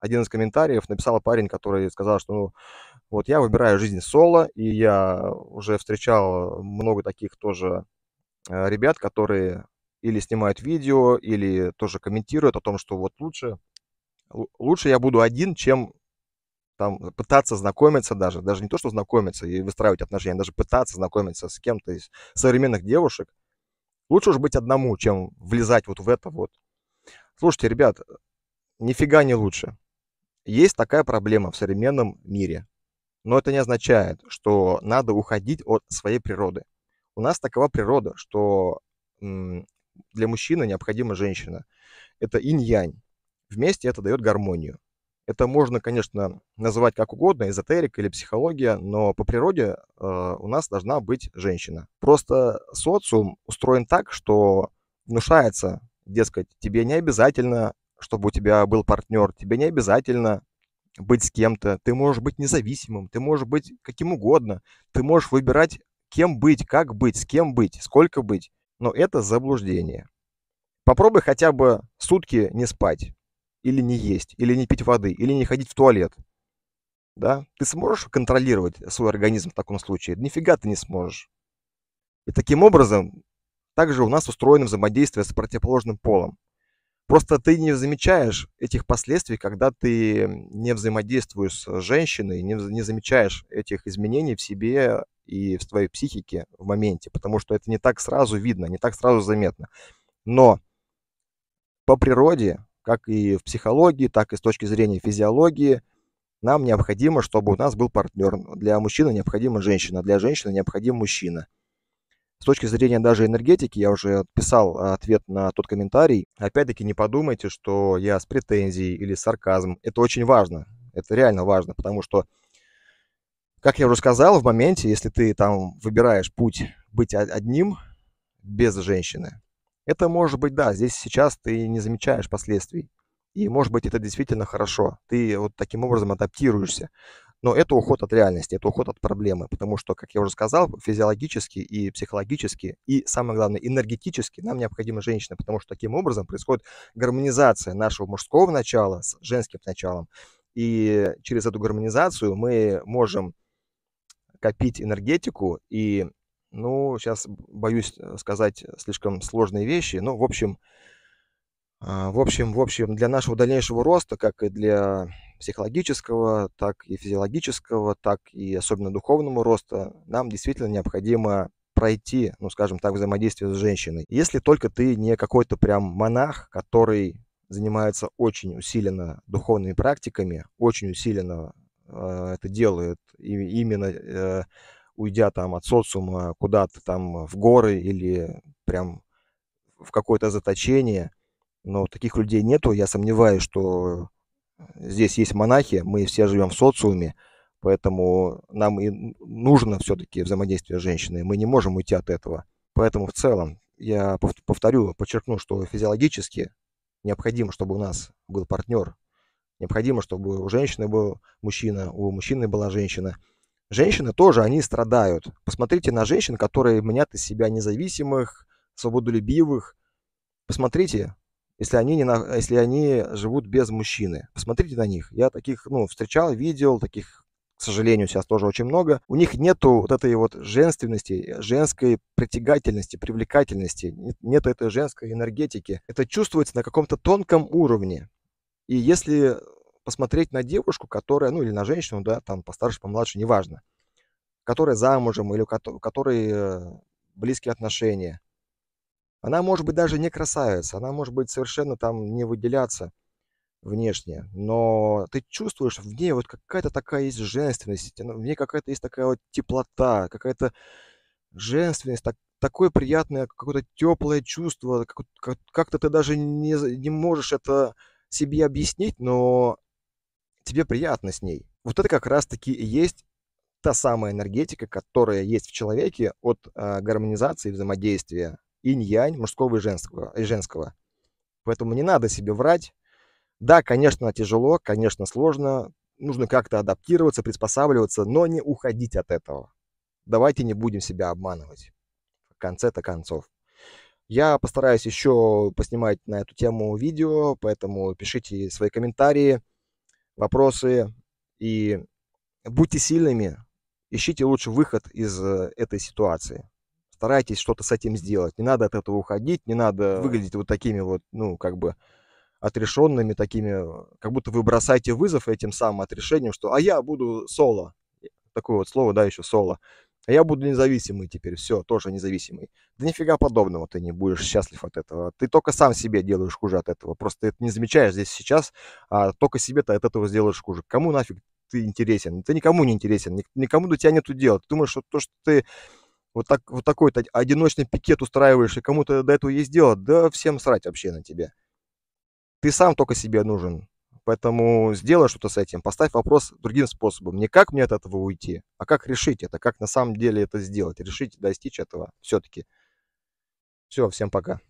один из комментариев написал парень, который сказал, что ну, вот я выбираю жизнь соло, и я уже встречал много таких тоже э, ребят, которые или снимают видео, или тоже комментируют о том, что вот лучше, лучше я буду один, чем там пытаться знакомиться даже, даже не то, что знакомиться и выстраивать отношения, даже пытаться знакомиться с кем-то из современных девушек. Лучше уж быть одному, чем влезать вот в это вот. Слушайте, ребят, нифига не лучше. Есть такая проблема в современном мире, но это не означает, что надо уходить от своей природы. У нас такова природа, что для мужчины необходима женщина. Это инь-янь. Вместе это дает гармонию. Это можно, конечно, называть как угодно, эзотерика или психология, но по природе э, у нас должна быть женщина. Просто социум устроен так, что внушается, дескать, тебе не обязательно чтобы у тебя был партнер. Тебе не обязательно быть с кем-то. Ты можешь быть независимым, ты можешь быть каким угодно. Ты можешь выбирать, кем быть, как быть, с кем быть, сколько быть. Но это заблуждение. Попробуй хотя бы сутки не спать, или не есть, или не пить воды, или не ходить в туалет. Да? Ты сможешь контролировать свой организм в таком случае? Нифига ты не сможешь. И таким образом, также у нас устроено взаимодействие с противоположным полом. Просто ты не замечаешь этих последствий, когда ты не взаимодействуешь с женщиной, не, не замечаешь этих изменений в себе и в твоей психике в моменте, потому что это не так сразу видно, не так сразу заметно. Но по природе, как и в психологии, так и с точки зрения физиологии, нам необходимо, чтобы у нас был партнер. Для мужчины необходима женщина, для женщины необходим мужчина точки зрения даже энергетики, я уже писал а, ответ на тот комментарий. Опять-таки не подумайте, что я с претензией или сарказм. Это очень важно. Это реально важно, потому что, как я уже сказал, в моменте, если ты там выбираешь путь быть одним без женщины, это может быть, да, здесь сейчас ты не замечаешь последствий. И, может быть, это действительно хорошо. Ты вот таким образом адаптируешься. Но это уход от реальности, это уход от проблемы, потому что, как я уже сказал, физиологически и психологически, и самое главное, энергетически нам необходима женщина, потому что таким образом происходит гармонизация нашего мужского начала с женским началом. И через эту гармонизацию мы можем копить энергетику и, ну, сейчас боюсь э, сказать э, слишком сложные вещи, но, в общем, а, в общем, в общем, для нашего дальнейшего роста, как и для психологического, так и физиологического, так и особенно духовного роста, нам действительно необходимо пройти, ну, скажем так, взаимодействие с женщиной. Если только ты не какой-то прям монах, который занимается очень усиленно духовными практиками, очень усиленно э, это делает, и именно э, уйдя там от социума куда-то там в горы или прям в какое-то заточение, но таких людей нету. Я сомневаюсь, что э, здесь есть монахи, мы все живем в социуме, поэтому нам и нужно все-таки взаимодействие женщины. Мы не можем уйти от этого. Поэтому в целом, я повторю, подчеркну, что физиологически необходимо, чтобы у нас был партнер, необходимо, чтобы у женщины был мужчина, у мужчины была женщина. Женщины тоже, они страдают. Посмотрите на женщин, которые мнят из себя независимых, свободолюбивых. Посмотрите, если они, не на, если они живут без мужчины. Посмотрите на них. Я таких, ну, встречал, видел, таких, к сожалению, сейчас тоже очень много. У них нету вот этой вот женственности, женской притягательности, привлекательности, нет этой женской энергетики. Это чувствуется на каком-то тонком уровне. И если посмотреть на девушку, которая, ну, или на женщину, да, там, постарше, помладше, неважно, которая замужем или у которой э, близкие отношения – она может быть даже не красавица, она может быть совершенно там не выделяться внешне, но ты чувствуешь в ней вот какая-то такая есть женственность, ну, в ней какая-то есть такая вот теплота, какая-то женственность, так, такое приятное, какое-то теплое чувство, как-то ты даже не, не можешь это себе объяснить, но тебе приятно с ней. Вот это как раз-таки и есть та самая энергетика, которая есть в человеке от э, гармонизации взаимодействия инь-янь мужского и женского, и женского. Поэтому не надо себе врать. Да, конечно, тяжело, конечно, сложно. Нужно как-то адаптироваться, приспосабливаться, но не уходить от этого. Давайте не будем себя обманывать. В конце-то концов. Я постараюсь еще поснимать на эту тему видео, поэтому пишите свои комментарии, вопросы и будьте сильными, ищите лучше выход из э, этой ситуации. Старайтесь что-то с этим сделать. Не надо от этого уходить, не надо выглядеть вот такими вот, ну, как бы отрешенными, такими, э, как будто вы бросаете вызов этим самым отрешением, что «а я буду соло». Такое вот слово, да, еще соло. А я буду независимый теперь, все, тоже независимый. Да нифига подобного ты не будешь счастлив от этого. Ты только сам себе делаешь хуже от этого. Просто ты это не замечаешь здесь сейчас, а только себе ты от этого сделаешь хуже. Кому нафиг ты интересен? Ты никому не интересен, никому до тебя нету дела. Ты думаешь, что то, что ты вот, так, вот такой -то одиночный пикет устраиваешь, и кому-то до этого есть дело, да всем срать вообще на тебе. Ты сам только себе нужен. Поэтому сделай что-то с этим, поставь вопрос другим способом. Не как мне от этого уйти, а как решить это, как на самом деле это сделать, решить достичь этого все-таки. Все, всем пока.